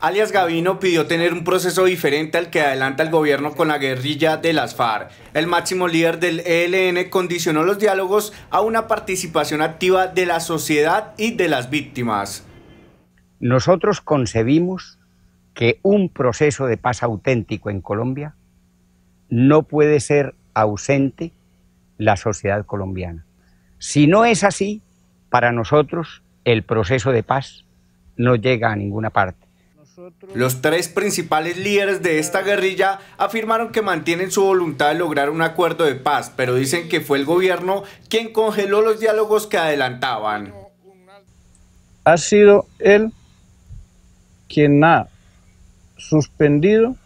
Alias Gavino pidió tener un proceso diferente al que adelanta el gobierno con la guerrilla de las FARC. El máximo líder del ELN condicionó los diálogos a una participación activa de la sociedad y de las víctimas. Nosotros concebimos que un proceso de paz auténtico en Colombia no puede ser ausente la sociedad colombiana. Si no es así, para nosotros el proceso de paz no llega a ninguna parte. Los tres principales líderes de esta guerrilla afirmaron que mantienen su voluntad de lograr un acuerdo de paz, pero dicen que fue el gobierno quien congeló los diálogos que adelantaban. Ha sido él quien ha suspendido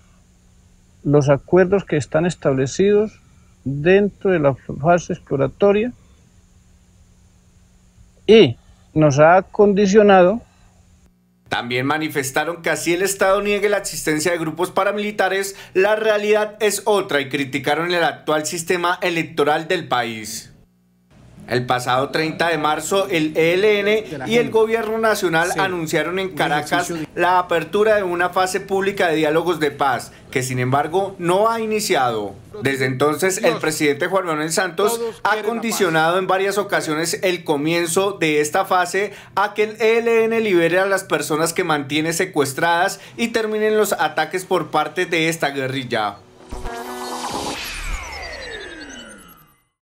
los acuerdos que están establecidos dentro de la fase exploratoria y nos ha condicionado también manifestaron que así el Estado niegue la existencia de grupos paramilitares, la realidad es otra y criticaron el actual sistema electoral del país. El pasado 30 de marzo, el ELN y el Gobierno Nacional anunciaron en Caracas la apertura de una fase pública de diálogos de paz, que sin embargo no ha iniciado. Desde entonces, el presidente Juan Manuel Santos ha condicionado en varias ocasiones el comienzo de esta fase a que el ELN libere a las personas que mantiene secuestradas y terminen los ataques por parte de esta guerrilla.